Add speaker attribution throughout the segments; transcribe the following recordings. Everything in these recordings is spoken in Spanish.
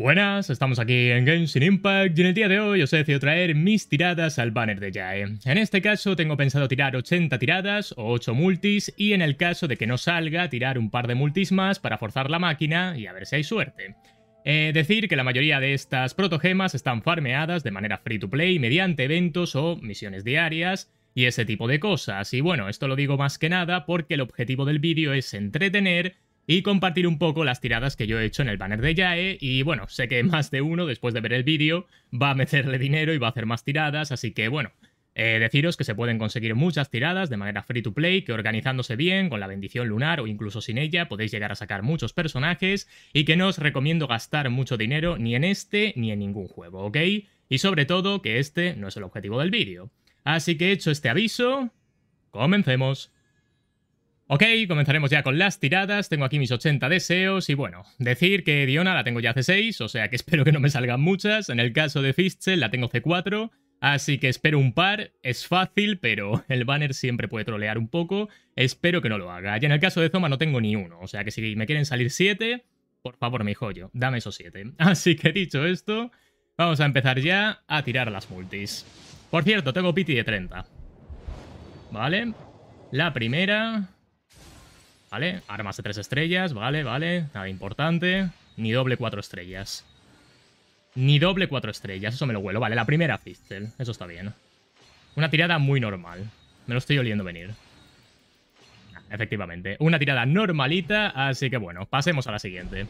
Speaker 1: Buenas, estamos aquí en Games in Impact y en el día de hoy os he decidido traer mis tiradas al banner de Jae. En este caso tengo pensado tirar 80 tiradas o 8 multis y en el caso de que no salga tirar un par de multis más para forzar la máquina y a ver si hay suerte. Eh, decir que la mayoría de estas protogemas están farmeadas de manera free to play mediante eventos o misiones diarias y ese tipo de cosas. Y bueno, esto lo digo más que nada porque el objetivo del vídeo es entretener y compartir un poco las tiradas que yo he hecho en el banner de Yae y bueno, sé que más de uno después de ver el vídeo va a meterle dinero y va a hacer más tiradas, así que bueno, eh, deciros que se pueden conseguir muchas tiradas de manera free to play, que organizándose bien, con la bendición lunar o incluso sin ella, podéis llegar a sacar muchos personajes y que no os recomiendo gastar mucho dinero ni en este ni en ningún juego, ¿ok? Y sobre todo que este no es el objetivo del vídeo. Así que hecho este aviso, comencemos. Ok, comenzaremos ya con las tiradas, tengo aquí mis 80 deseos y bueno, decir que Diona la tengo ya C6, o sea que espero que no me salgan muchas, en el caso de Fistel la tengo C4, así que espero un par, es fácil, pero el banner siempre puede trolear un poco, espero que no lo haga, y en el caso de Zoma no tengo ni uno, o sea que si me quieren salir 7, por favor mi joyo, dame esos 7. Así que dicho esto, vamos a empezar ya a tirar las multis. Por cierto, tengo Pity de 30. Vale, la primera... ¿Vale? Armas de tres estrellas, vale, vale. Nada importante. Ni doble cuatro estrellas. Ni doble cuatro estrellas, eso me lo huelo. Vale, la primera pistol eso está bien. Una tirada muy normal. Me lo estoy oliendo venir. efectivamente, una tirada normalita, así que bueno, pasemos a la siguiente.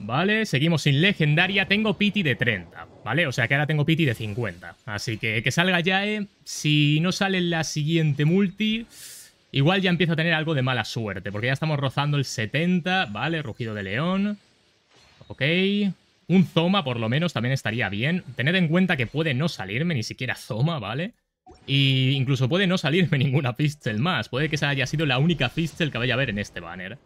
Speaker 1: Vale, seguimos sin legendaria. Tengo Pity de 30, ¿vale? O sea que ahora tengo Pity de 50. Así que que salga ya, eh. Si no sale la siguiente multi... Igual ya empiezo a tener algo de mala suerte, porque ya estamos rozando el 70, ¿vale? Rugido de león. Ok. Un Zoma, por lo menos, también estaría bien. Tened en cuenta que puede no salirme ni siquiera Zoma, ¿vale? Y incluso puede no salirme ninguna Fistel más. Puede que esa haya sido la única Fistel que vaya a ver en este banner.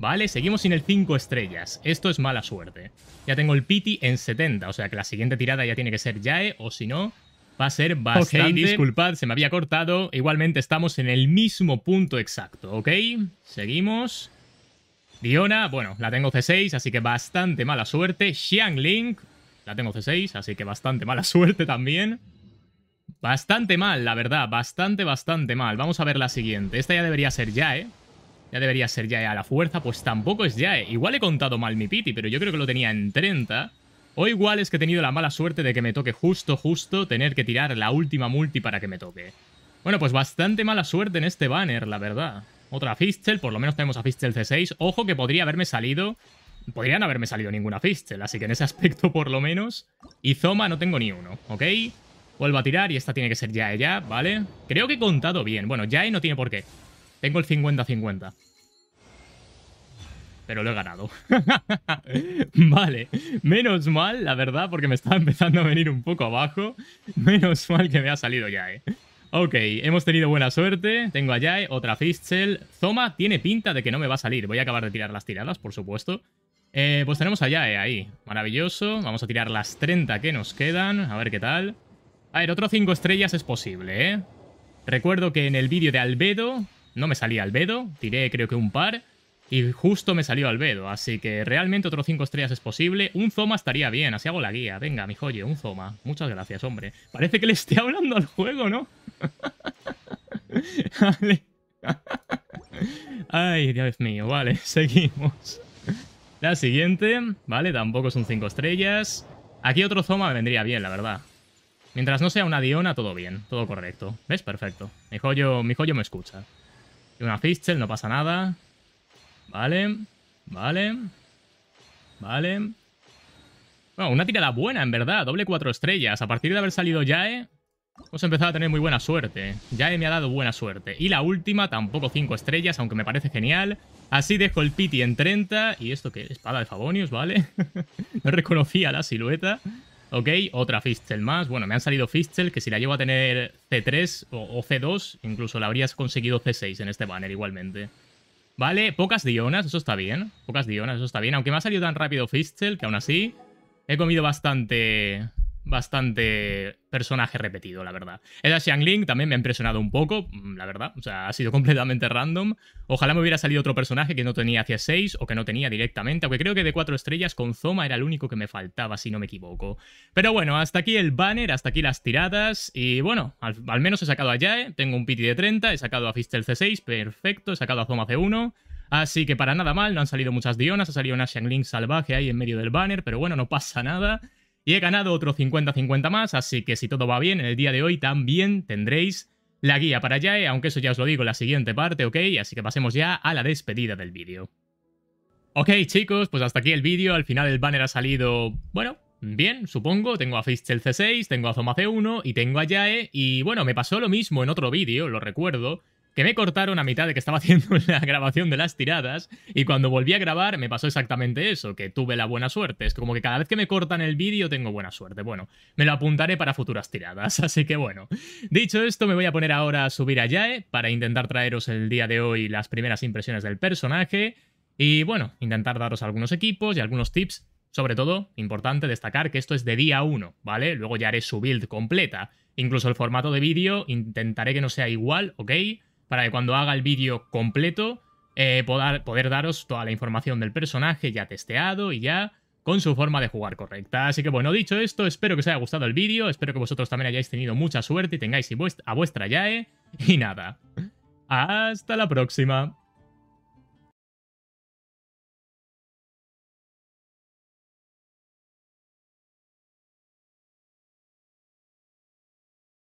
Speaker 1: Vale, seguimos sin el 5 estrellas. Esto es mala suerte. Ya tengo el Pity en 70, o sea que la siguiente tirada ya tiene que ser Yae, o si no, va a ser bastante... Ok, disculpad, se me había cortado. Igualmente estamos en el mismo punto exacto, ¿ok? Seguimos. Diona, bueno, la tengo C6, así que bastante mala suerte. Xiang Link, la tengo C6, así que bastante mala suerte también. Bastante mal, la verdad, bastante, bastante mal. Vamos a ver la siguiente. Esta ya debería ser ya, ¿eh? Ya debería ser ya. a la fuerza, pues tampoco es Yae. Igual he contado mal mi piti, pero yo creo que lo tenía en 30. O igual es que he tenido la mala suerte de que me toque justo, justo, tener que tirar la última multi para que me toque. Bueno, pues bastante mala suerte en este banner, la verdad. Otra Fistel, por lo menos tenemos a Fistel C6. Ojo que podría haberme salido... Podrían haberme salido ninguna Fistel, así que en ese aspecto por lo menos... Y Zoma no tengo ni uno, ¿ok? Vuelvo a tirar y esta tiene que ser ya ya, ¿vale? Creo que he contado bien. Bueno, Yae no tiene por qué. Tengo el 50-50 pero lo he ganado. vale, menos mal, la verdad, porque me estaba empezando a venir un poco abajo. Menos mal que me ha salido ya, eh. Ok, hemos tenido buena suerte. Tengo a otra Fistel. Zoma tiene pinta de que no me va a salir. Voy a acabar de tirar las tiradas, por supuesto. Eh, pues tenemos a ahí. Maravilloso. Vamos a tirar las 30 que nos quedan. A ver qué tal. A ver, otro 5 estrellas es posible, ¿eh? Recuerdo que en el vídeo de Albedo... No me salía Albedo. Tiré creo que un par. Y justo me salió Albedo, así que realmente otro 5 estrellas es posible. Un Zoma estaría bien, así hago la guía. Venga, mi joyo, un Zoma. Muchas gracias, hombre. Parece que le esté hablando al juego, ¿no? Ay, Dios mío, vale, seguimos. La siguiente, vale, tampoco es un 5 estrellas. Aquí otro Zoma me vendría bien, la verdad. Mientras no sea una Diona, todo bien, todo correcto. ¿Ves? Perfecto. Mi joyo, me escucha. Y una Fistel, no pasa nada. Vale. Vale. Vale. Bueno, una tirada buena, en verdad. Doble cuatro estrellas. A partir de haber salido Yae, hemos empezado a tener muy buena suerte. Yae me ha dado buena suerte. Y la última, tampoco cinco estrellas, aunque me parece genial. Así dejo el Pity en 30. ¿Y esto qué? Espada de Favonius, ¿vale? no reconocía la silueta. Ok, otra Fistel más. Bueno, me han salido Fistel, que si la llevo a tener C3 o, C2, incluso la habrías conseguido C6 en este banner igualmente. Vale, pocas dionas, eso está bien. Pocas dionas, eso está bien. Aunque me ha salido tan rápido Fistel, que aún así he comido bastante bastante personaje repetido, la verdad. Esa Xiangling también me ha impresionado un poco, mm, la verdad. O sea, ha sido completamente random. Ojalá me hubiera salido otro personaje que no tenía hacia 6 o que no tenía directamente, aunque creo que de 4 estrellas con Zoma era el único que me faltaba, si no me equivoco. Pero bueno, hasta aquí el banner, hasta aquí las tiradas. Y bueno, al, menos he sacado a Yae, tengo un Pity de 30, he sacado a Fistel C6, perfecto, he sacado a Zoma C1... Así que para nada mal, no han salido muchas Dionas, ha salido una Xiangling salvaje ahí en medio del banner, pero bueno, no pasa nada. Y he ganado otro 50-50 más, así que si todo va bien, en el día de hoy también tendréis la guía para Yae, aunque eso ya os lo digo en la siguiente parte, ¿ok? Así que pasemos ya a la despedida del vídeo. Ok chicos, pues hasta aquí el vídeo, al final el banner ha salido, bueno, bien, supongo, tengo a Fistel C6, tengo a Zoma C1 y tengo a Yae, y bueno, me pasó lo mismo en otro vídeo, lo recuerdo, que me cortaron a mitad de que estaba haciendo la grabación de las tiradas y cuando volví a grabar me pasó exactamente eso, que tuve la buena suerte. Es como que cada vez que me cortan el vídeo tengo buena suerte. Bueno, me lo apuntaré para futuras tiradas, así que bueno. Dicho esto, me voy a poner ahora a subir a Yae para intentar traeros el día de hoy las primeras impresiones del personaje y bueno, intentar daros algunos equipos y algunos tips. Sobre todo, importante destacar que esto es de día 1, ¿vale? Luego ya haré su build completa. Incluso el formato de vídeo intentaré que no sea igual, ¿ok? para que cuando haga el vídeo completo eh, poder, poder, daros toda la información del personaje ya testeado y ya con su forma de jugar correcta. Así que bueno, dicho esto, espero que os haya gustado el vídeo, espero que vosotros también hayáis tenido mucha suerte y tengáis a vuestra YAE. Y nada, hasta la próxima.